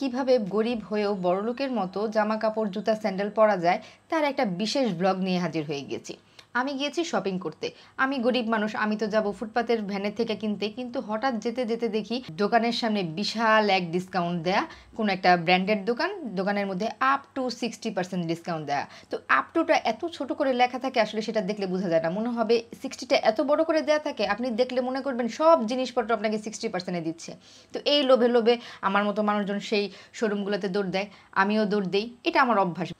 কিভাবে গরিব হয়েও বড়লোকের মতো জামা কাপড় জুতা স্যান্ডেল পরা যায় তার একটা বিশেষ ব্লগ নিয়ে হাজির হয়ে গেছি আমি গিয়েছি শপিং করতে আমি গরিব মানুষ আমি তো যাব ফুটপাতের ভ্যানের থেকে কিনতে কিন্তু হঠাৎ যেতে যেতে দেখি দোকানের সামনে বিশাল এক ডিসকাউন্ট দেয়া কোনো একটা ব্র্যান্ডেড দোকান দোকানের মধ্যে up to sixty percent discount দেয়া তো আপ টুটা এত ছোট করে লেখা থাকে আসলে সেটা দেখলে বোঝা যায় না মনে হবে সিক্সটিটা এত বড় করে দেয়া থাকে আপনি দেখলে মনে করবেন সব জিনিসপত্র আপনাকে সিক্সটি পার্সেন্টে দিচ্ছে তো এই লোভে লোভে আমার মতো মানুষজন সেই শোরুমগুলোতে দৌড় দেয় আমিও দৌড় দিই এটা আমার অভ্যাস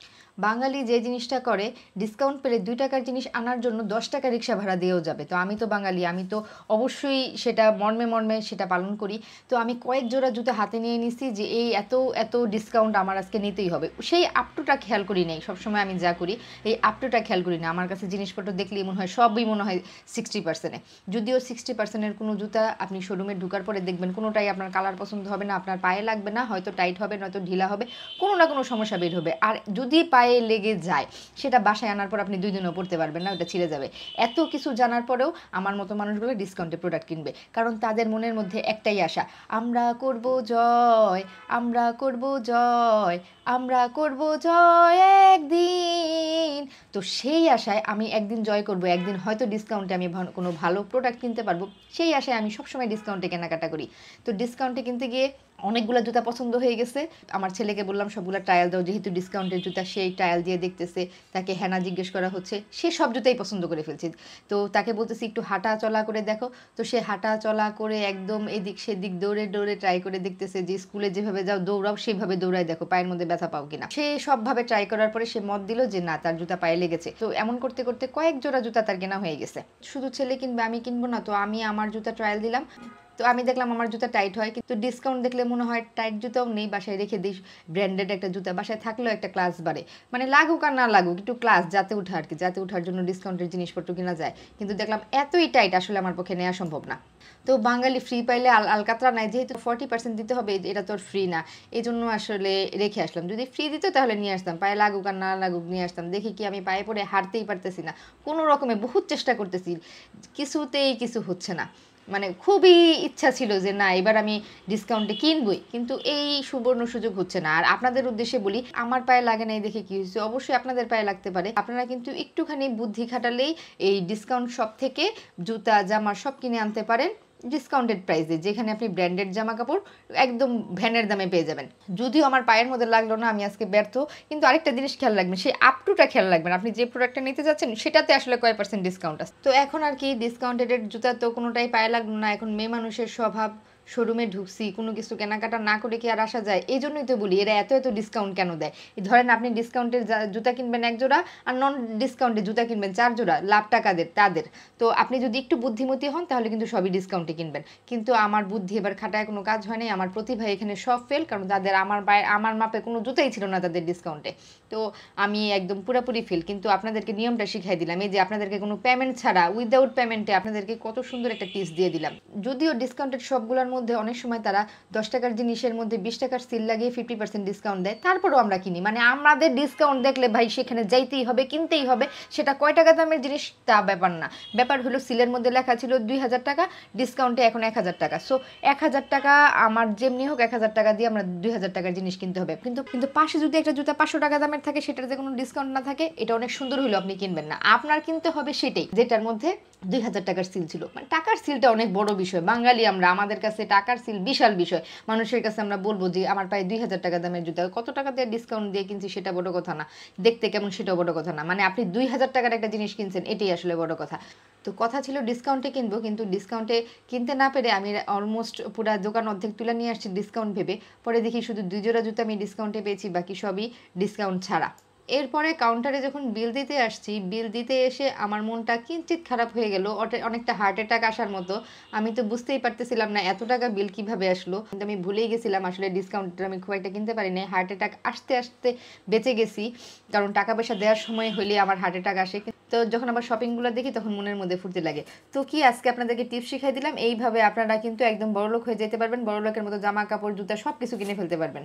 বাঙালি যে জিনিসটা করে ডিসকাউন্ট পেলে দুই টাকার জিনিস আনার জন্য দশ টাকা রিক্সা ভাড়া দিয়েও যাবে তো আমি তো বাঙালি আমি তো অবশ্যই সেটা মর্মে মর্মে সেটা পালন করি তো আমি কয়েক জোড়া জুতো হাতে নিয়ে নিছি যে এই এত এত ডিসকাউন্ট আমার আজকে নিতেই হবে সেই আপটুটা খেয়াল করি নেই সবসময় আমি যা করি এই আপটুটা খেয়াল করি না আমার কাছে জিনিসপত্র দেখলেই মনে হয় সবই মনে হয় সিক্সটি পার্সেন্টে যদিও সিক্সটি পার্সেন্টের কোনো জুতা আপনি শোরুমে ঢুকার পরে দেখবেন কোনোটাই আপনার কালার পছন্দ হবে না আপনার পায়ে লাগবে না হয়তো টাইট হবে নয়তো ঢিলা হবে কোনো না কোনো সমস্যা বের হবে আর যদি পায়ে গায়ে লেগে যায় সেটা বাসায় আনার পর আপনি দুই দিনও পড়তে পারবেন না ওটা ছিঁড়ে যাবে এত কিছু জানার পরেও আমার মতো মানুষগুলো ডিসকাউন্টে প্রোডাক্ট কিনবে কারণ তাদের মনের মধ্যে একটাই আশা আমরা করব জয় আমরা করব জয় আমরা করব জয় একদিন তো সেই আশায় আমি একদিন জয় করব একদিন হয়তো ডিসকাউন্টে আমি কোনো ভালো প্রোডাক্ট কিনতে পারবো সেই আশায় আমি সবসময় ডিসকাউন্টে কেনাকাটা করি তো ডিসকাউন্টে কিনতে গিয়ে অনেকগুলো জুতা পছন্দ হয়ে গেছে আমার ছেলেকে বললাম সবগুলো টায়াল দাও যেহেতু ডিসকাউন্টের জুতা সেই টায়াল দিয়ে দেখতেছে তাকে হেনা জিজ্ঞেস করা হচ্ছে সে সব জুতাই পছন্দ করে ফেলছে তো তাকে বলতেছি একটু হাঁটা চলা করে দেখো তো সে হাঁটা চলা করে একদম এদিক সেদিক দৌড়ে দৌড়ে ট্রাই করে দেখতেছে যে স্কুলে যেভাবে যাও দৌড়াও সেভাবে দৌড়ায় দেখো পায়ের মধ্যে ব্যথা পাও কিনা সে সবভাবে ট্রাই করার পরে সে মত দিল যে না তার জুতা পায়ে লেগেছে তো এমন করতে করতে কয়েক জোড়া জুতা তার কেনা হয়ে গেছে শুধু ছেলে কিনবে আমি কিনবো না তো আমি আমার জুতা ট্রায়াল দিলাম তো আমি দেখলাম আমার জুতা টাইট হয় কিন্তু ডিসকাউন্ট দেখলে মনে হয় টাইট জুতাও নেই বাসায় রেখে দিই ব্র্যান্ডেড একটা জুতা বাসায় থাকলেও একটা ক্লাস বাড়ে মানে লাগুক আর না লাগুক একটু ক্লাস যাতে উঠে আর কি যাতে উঠার জন্য ডিসকাউন্টের জিনিসপত্র কেনা যায় কিন্তু দেখলাম এতই টাইট আসলে আমার পক্ষে নেওয়া সম্ভব না তো বাঙালি ফ্রি পাইলে আল আলকাতরা নাই যেহেতু ফর্টি পার্সেন্ট দিতে হবে এটা তোর ফ্রি না এই জন্য আসলে রেখে আসলাম যদি ফ্রি দিত তাহলে নিয়ে আসতাম পায়ে লাগুক আর না লাগুক নিয়ে আসতাম দেখি কি আমি পায়ে পড়ে হারতেই পারতেছি না কোনো রকমে বহুত চেষ্টা করতেছি কিছুতেই কিছু হচ্ছে না মানে খুবই ইচ্ছা ছিল যে না এবার আমি ডিসকাউন্টে কিনবই কিন্তু এই সুবর্ণ সুযোগ হচ্ছে না আর আপনাদের উদ্দেশ্যে বলি আমার পায়ে লাগে না এই দেখে কি হচ্ছে অবশ্যই আপনাদের পায়ে লাগতে পারে আপনারা কিন্তু একটুখানি বুদ্ধি খাটালেই এই ডিসকাউন্ট শপ থেকে জুতা জামা সব কিনে আনতে পারেন ডিসকাউন্টেড প্রাইসে যেখানে আপনি ব্র্যান্ডেড জামা কাপড় একদম ভ্যানের দামে পেয়ে যাবেন যদিও আমার পায়ের মধ্যে লাগলো না আমি আজকে ব্যর্থ কিন্তু আরেকটা জিনিস খেয়াল রাখবেন সেই আপ টুটা খেয়াল রাখবেন আপনি যে প্রোডাক্টটা নিতে যাচ্ছেন সেটাতে আসলে কয় পার্সেন্ট ডিসকাউন্ট আছে তো এখন আর কি ডিসকাউন্টেডের জুতা তো কোনোটাই পায়ে লাগলো না এখন মেয়ে মানুষের স্বভাব শোরুমে ঢুকছি কোনো কিছু কেনাকাটা না করে কি আর আসা যায় এই জন্যই তো বলি এরা এত এত ডিসকাউন্ট কেন দেয় ধরেন আপনি ডিসকাউন্টের জুতা কিনবেন এক জোড়া আর নন ডিসকাউন্টে জুতা কিনবেন চার জোড়া লাভ টাকাদের তাদের তো আপনি যদি একটু বুদ্ধিমতী হন তাহলে কিন্তু সবই ডিসকাউন্টে কিনবেন কিন্তু আমার বুদ্ধি এবার খাটায় কোনো কাজ হয় নাই আমার প্রতিভা এখানে সব ফেল কারণ তাদের আমার পায়ে আমার মাপে কোনো জুতাই ছিল না তাদের ডিসকাউন্টে তো আমি একদম পুরাপুরি ফেল কিন্তু আপনাদেরকে নিয়মটা শিখাই দিলাম এই যে আপনাদেরকে কোনো পেমেন্ট ছাড়া উইদাউট পেমেন্টে আপনাদেরকে কত সুন্দর একটা টিপস দিয়ে দিলাম যদিও ডিসকাউন্টের সবগুলোর মধ্যে মধ্যে অনেক সময় তারা দশ টাকার জিনিসের মধ্যে বিশ টাকার সিল লাগিয়ে ফিফটি পার্সেন্ট ডিসকাউন্ট দেয় তারপরও আমরা কিনি মানে আমাদের ডিসকাউন্ট দেখলে ভাই সেখানে যাইতেই হবে কিনতেই হবে সেটা কয় টাকা দামের জিনিস তা ব্যাপার না ব্যাপার হলো সিলের মধ্যে লেখা ছিল দুই হাজার টাকা ডিসকাউন্টে এখন এক হাজার টাকা সো এক হাজার টাকা আমার যেমনি হোক এক হাজার টাকা দিয়ে আমরা দুই হাজার টাকার জিনিস কিনতে হবে কিন্তু কিন্তু পাশে যদি একটা জুতা পাঁচশো টাকা দামের থাকে যে কোনো ডিসকাউন্ট না থাকে এটা অনেক সুন্দর হলো আপনি কিনবেন না আপনার কিনতে হবে সেটাই যেটার মধ্যে দুই হাজার টাকার সিল ছিল মানে টাকার সিলটা অনেক বড় বিষয় বাঙালি আমরা আমাদের কাছে টাকার সিল বিশাল বিষয় মানুষের কাছে আমরা বলবো যে আমার প্রায় দুই হাজার টাকা দামের জুতা কত টাকা দিয়ে ডিসকাউন্ট দিয়ে কিনছি সেটা বড় কথা না দেখতে কেমন সেটাও বড় কথা না মানে আপনি দুই হাজার টাকার একটা জিনিস কিনছেন এটাই আসলে বড় কথা তো কথা ছিল ডিসকাউন্টে কিনবো কিন্তু ডিসকাউন্টে কিনতে না পেরে আমি অলমোস্ট পুরো দোকান অর্ধেক তুলে নিয়ে আসছি ডিসকাউন্ট ভেবে পরে দেখি শুধু দুই জোড়া জুতো আমি ডিসকাউন্টে পেয়েছি বাকি সবই ডিসকাউন্ট ছাড়া এরপরে কাউন্টারে যখন বিল দিতে আসছি বিল দিতে এসে আমার মনটা কিঞ্চিত খারাপ হয়ে গেল অনেকটা হার্ট অ্যাটাক আসার মতো আমি তো বুঝতেই পারতেছিলাম না এত টাকা বিল কিভাবে আসলো কিন্তু আমি ভুলেই গেছিলাম আসলে ডিসকাউন্টটা আমি খুব একটা কিনতে পারি নাই হার্ট অ্যাটাক আসতে আসতে বেঁচে গেছি কারণ টাকা পয়সা দেওয়ার সময় হলে আমার হার্ট অ্যাটাক আসে তো যখন আমার শপিংগুলো দেখি তখন মনের মধ্যে ফুর্তি লাগে তো কি আজকে আপনাদেরকে টিপস শিখাই দিলাম এইভাবে আপনারা কিন্তু একদম বড়লোক হয়ে যেতে পারবেন বড়লোকের মতো জামা কাপড় জুতা সব কিছু কিনে ফেলতে পারবেন